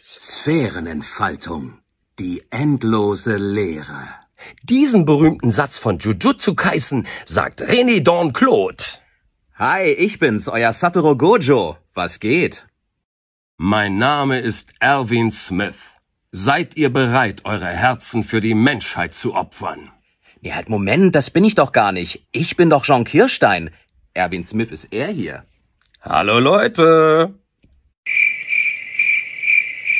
Sphärenentfaltung. Die endlose Leere. Diesen berühmten Satz von Jujutsu Kaisen sagt René Dorn Claude. Hi, ich bin's, euer Satoru Gojo. Was geht? Mein Name ist Erwin Smith. Seid ihr bereit, eure Herzen für die Menschheit zu opfern? Ja, halt, Moment, das bin ich doch gar nicht. Ich bin doch Jean Kirstein. Erwin Smith ist er hier. Hallo Leute.